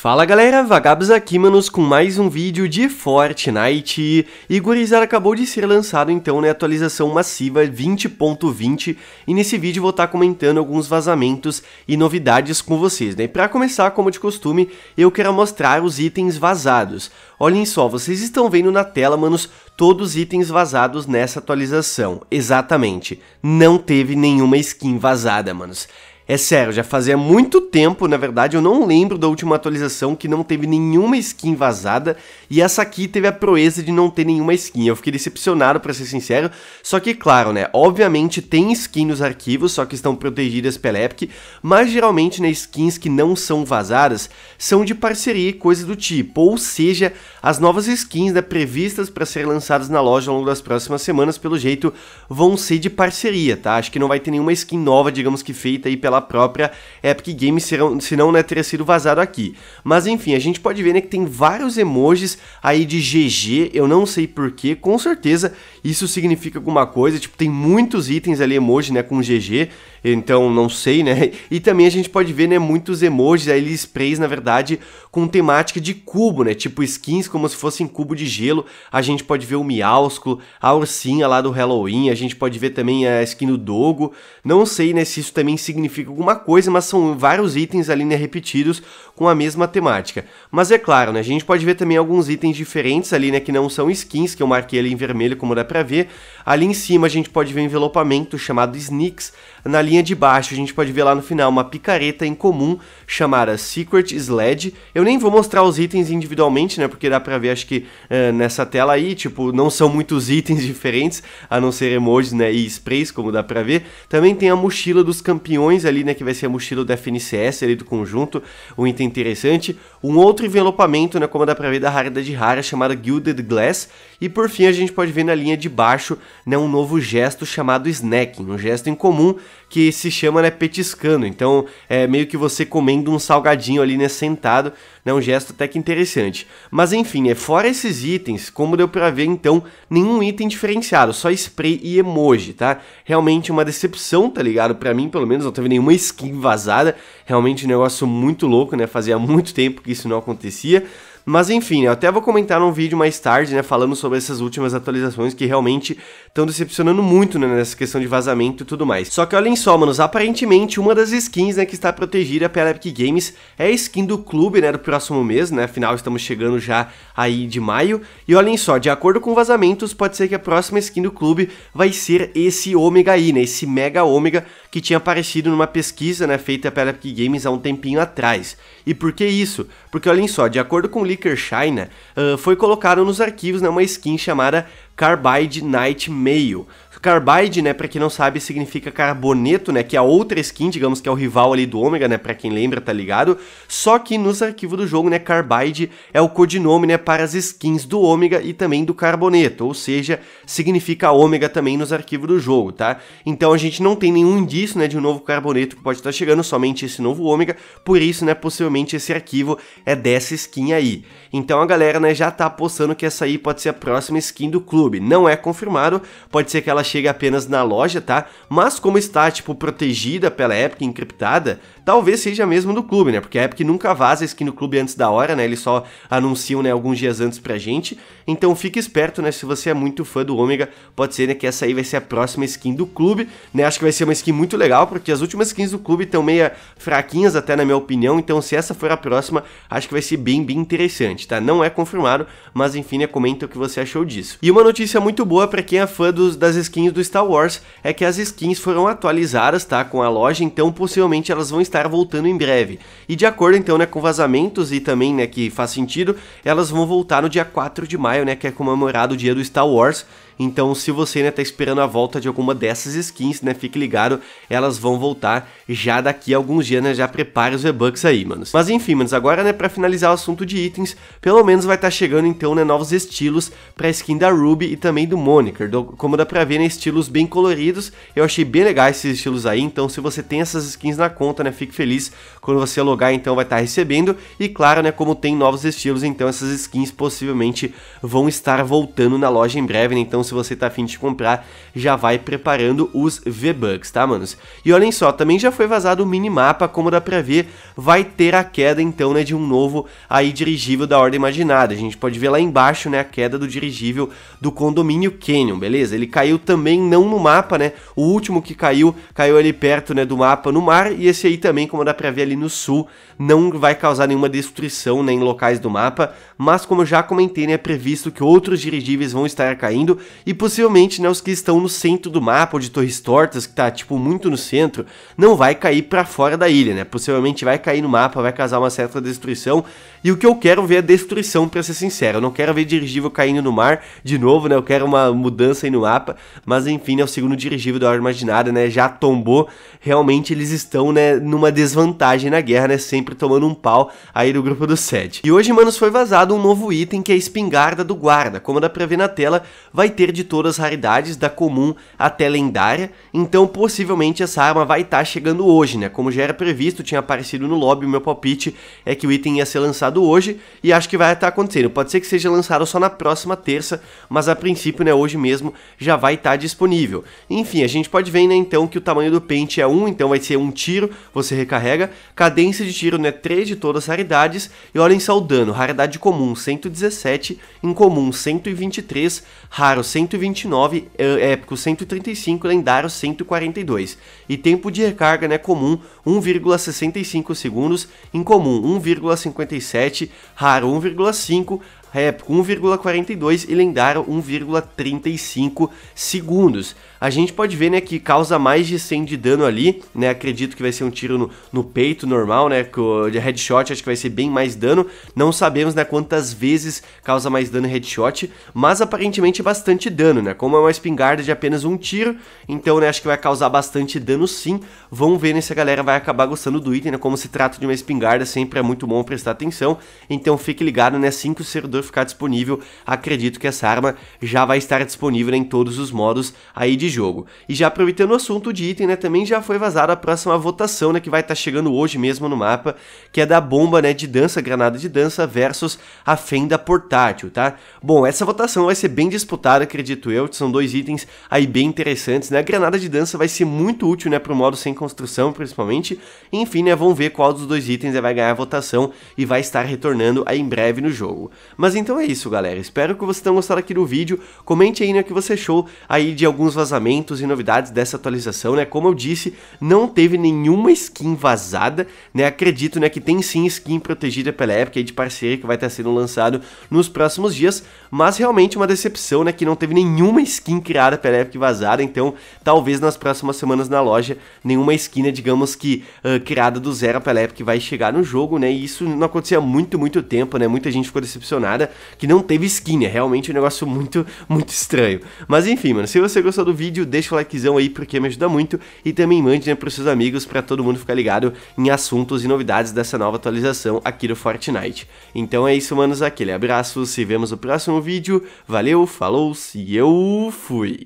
Fala galera, Vagabos aqui, manos, com mais um vídeo de Fortnite. E Gurizar acabou de ser lançado então, né, atualização massiva 20.20 e nesse vídeo vou estar tá comentando alguns vazamentos e novidades com vocês, né. Pra começar, como de costume, eu quero mostrar os itens vazados. Olhem só, vocês estão vendo na tela, manos, todos os itens vazados nessa atualização. Exatamente, não teve nenhuma skin vazada, manos. É sério, já fazia muito tempo, na verdade, eu não lembro da última atualização que não teve nenhuma skin vazada, e essa aqui teve a proeza de não ter nenhuma skin. Eu fiquei decepcionado, para ser sincero, só que claro, né, obviamente tem skin nos arquivos, só que estão protegidas pela Epic, mas geralmente, né, skins que não são vazadas são de parceria e coisa do tipo, ou seja, as novas skins né, previstas para serem lançadas na loja ao longo das próximas semanas, pelo jeito, vão ser de parceria, tá? Acho que não vai ter nenhuma skin nova, digamos que feita aí pela pela própria Epic Games, serão, se não né, teria sido vazado aqui. Mas enfim, a gente pode ver né, que tem vários emojis aí de GG, eu não sei porquê, com certeza isso significa alguma coisa. Tipo, tem muitos itens ali emoji, né, com GG, então não sei, né? E também a gente pode ver, né, muitos emojis, ali sprays, na verdade, com temática de cubo, né? Tipo skins como se fossem cubo de gelo. A gente pode ver o Miausculo, a ursinha lá do Halloween, a gente pode ver também a skin do Dogo. Não sei, né, se isso também significa alguma coisa, mas são vários itens ali, né, repetidos, com a mesma temática. Mas é claro, né, a gente pode ver também alguns itens diferentes ali, né, que não são skins, que eu marquei ali em vermelho, como dá pra ver. Ali em cima a gente pode ver um envelopamento chamado Sneaks. Na linha de baixo a gente pode ver lá no final uma picareta em comum chamada Secret Sled. Eu nem vou mostrar os itens individualmente, né, porque dá pra ver, acho que uh, nessa tela aí, tipo, não são muitos itens diferentes, a não ser emojis, né, e sprays, como dá pra ver. Também tem a mochila dos campeões ali, né, que vai ser a mochila do FNCS ali do conjunto, o item interessante, um outro envelopamento, né, como dá pra ver da de rara, chamada Gilded Glass, e por fim a gente pode ver na linha de baixo né, um novo gesto chamado Snacking, um gesto incomum que se chama né, petiscando, então é meio que você comendo um salgadinho ali né, sentado, né, um gesto até que interessante. Mas enfim, é fora esses itens, como deu pra ver então, nenhum item diferenciado, só spray e emoji, tá? Realmente uma decepção, tá ligado? Pra mim, pelo menos, não teve nenhuma skin vazada, realmente um negócio muito louco, né, fazia muito tempo que isso não acontecia. Mas enfim, né, eu até vou comentar um vídeo mais tarde, né, falando sobre essas últimas atualizações que realmente estão decepcionando muito, né, nessa questão de vazamento e tudo mais. Só que olhem só, manos, aparentemente uma das skins, né, que está protegida pela Epic Games é a skin do clube, né, do próximo mês, né, afinal estamos chegando já aí de maio. E olhem só, de acordo com vazamentos, pode ser que a próxima skin do clube vai ser esse Ômega aí, né, esse Mega Ômega, que tinha aparecido numa pesquisa né, feita pela Epic Games há um tempinho atrás. E por que isso? Porque olhem só, de acordo com o China, uh, foi colocado nos arquivos né, uma skin chamada Carbide Night Mail. Carbide, né, para quem não sabe, significa carboneto, né, que é a outra skin, digamos que é o rival ali do Ômega, né, para quem lembra, tá ligado? Só que nos arquivos do jogo, né, Carbide é o codinome, né, para as skins do Ômega e também do carboneto, ou seja, significa Ômega também nos arquivos do jogo, tá? Então a gente não tem nenhum indício, né, de um novo carboneto que pode estar tá chegando, somente esse novo Ômega, por isso, né, possivelmente esse arquivo é dessa skin aí. Então a galera, né, já tá apostando que essa aí pode ser a próxima skin do clube. Não é confirmado, pode ser que ela chegue apenas na loja, tá? Mas como está, tipo, protegida pela Epic, encriptada, talvez seja mesmo do clube, né? Porque a Epic nunca vaza a skin no clube antes da hora, né? Eles só anunciam, né, alguns dias antes pra gente. Então fique esperto, né? Se você é muito fã do Ômega, pode ser né, que essa aí vai ser a próxima skin do clube, né? Acho que vai ser uma skin muito legal, porque as últimas skins do clube estão meia fraquinhas, até na minha opinião. Então, se essa for a próxima, acho que vai ser bem, bem interessante, tá? Não é confirmado, mas enfim, né? Comenta o que você achou disso. E uma notícia muito boa para quem é fã dos, das skins do Star Wars é que as skins foram atualizadas, tá, com a loja, então possivelmente elas vão estar voltando em breve. E de acordo então, né, com vazamentos e também, né, que faz sentido, elas vão voltar no dia 4 de maio, né, que é comemorado o dia do Star Wars. Então, se você né, tá esperando a volta de alguma dessas skins, né, fique ligado, elas vão voltar já daqui a alguns dias, né, já prepare os V-Bucks aí, manos. Mas enfim, manos, agora, né, pra finalizar o assunto de itens, pelo menos vai estar tá chegando, então, né, novos estilos pra skin da Ruby e também do Moniker, do, como dá pra ver, né, estilos bem coloridos, eu achei bem legal esses estilos aí, então se você tem essas skins na conta, né, fique feliz, quando você logar, então, vai estar tá recebendo, e claro, né, como tem novos estilos, então essas skins possivelmente vão estar voltando na loja em breve, né, então se você tá afim de comprar, já vai preparando os V-Bucks, tá, manos? E olhem só, também já foi vazado o minimapa, como dá pra ver, vai ter a queda, então, né, de um novo aí dirigível da Ordem Imaginada. A gente pode ver lá embaixo, né, a queda do dirigível do condomínio Canyon, beleza? Ele caiu também não no mapa, né, o último que caiu, caiu ali perto, né, do mapa no mar, e esse aí também, como dá pra ver ali no sul, não vai causar nenhuma destruição, né, em locais do mapa, mas como eu já comentei, né, é previsto que outros dirigíveis vão estar caindo, e possivelmente né, os que estão no centro do mapa, ou de Torres Tortas, que está tipo muito no centro, não vai cair para fora da ilha, né? Possivelmente vai cair no mapa, vai causar uma certa destruição. E o que eu quero ver é destruição, para ser sincero. Eu não quero ver dirigível caindo no mar de novo, né? Eu quero uma mudança aí no mapa, mas enfim, né, o segundo dirigível da hora imaginada, né, já tombou. Realmente eles estão, né, numa desvantagem na guerra, né, sempre tomando um pau aí do grupo do 7. E hoje, manos, foi vazado um novo item que é a espingarda do guarda. Como dá pra ver na tela, vai ter ter de todas as raridades, da comum até lendária, então possivelmente essa arma vai estar tá chegando hoje, né? Como já era previsto, tinha aparecido no lobby, o meu palpite é que o item ia ser lançado hoje e acho que vai estar tá acontecendo. Pode ser que seja lançado só na próxima terça, mas a princípio, né, hoje mesmo já vai estar tá disponível. Enfim, a gente pode ver, né, então que o tamanho do pente é 1, então vai ser um tiro, você recarrega, cadência de tiro, né, 3 de todas as raridades e olhem só o dano, raridade comum 117, incomum 123, raro 129, é, épico 135, lendário 142. E tempo de recarga, né, comum 1,65 segundos, incomum 1,57, raro 1,5, rap com 1,42 e lendário 1,35 segundos. A gente pode ver, né, que causa mais de 100 de dano ali, né, acredito que vai ser um tiro no, no peito normal, né, de headshot acho que vai ser bem mais dano, não sabemos, né, quantas vezes causa mais dano headshot, mas aparentemente é bastante dano, né, como é uma espingarda de apenas um tiro, então, né, acho que vai causar bastante dano sim, vamos ver né, se a galera vai acabar gostando do item, né, como se trata de uma espingarda, sempre é muito bom prestar atenção, então fique ligado, né, 5 0 ficar disponível, acredito que essa arma já vai estar disponível em todos os modos aí de jogo. E já aproveitando o assunto de item, né, também já foi vazada a próxima votação, né, que vai estar tá chegando hoje mesmo no mapa, que é da bomba, né, de dança, granada de dança versus a fenda portátil, tá? Bom, essa votação vai ser bem disputada, acredito eu, são dois itens aí bem interessantes, né? A granada de dança vai ser muito útil, né, pro modo sem construção, principalmente. Enfim, né, vamos ver qual dos dois itens vai ganhar a votação e vai estar retornando aí em breve no jogo. Mas mas então é isso, galera. Espero que vocês tenham gostado aqui do vídeo. Comente aí né, o que você achou aí de alguns vazamentos e novidades dessa atualização, né? Como eu disse, não teve nenhuma skin vazada, né? Acredito, né, que tem sim skin protegida pela Epic aí de parceria que vai estar sendo lançado nos próximos dias, mas realmente uma decepção, né, que não teve nenhuma skin criada pela Epic vazada, então talvez nas próximas semanas na loja nenhuma skin, né, digamos que uh, criada do zero pela Epic vai chegar no jogo, né? E isso não acontecia há muito, muito tempo, né? Muita gente ficou decepcionada que não teve skin, é realmente um negócio muito, muito estranho. Mas enfim, mano, se você gostou do vídeo, deixa o likezão aí porque me ajuda muito e também mande né, pros seus amigos para todo mundo ficar ligado em assuntos e novidades dessa nova atualização aqui do Fortnite. Então é isso, manos, aquele abraço, se vemos no próximo vídeo, valeu, falou, se eu fui!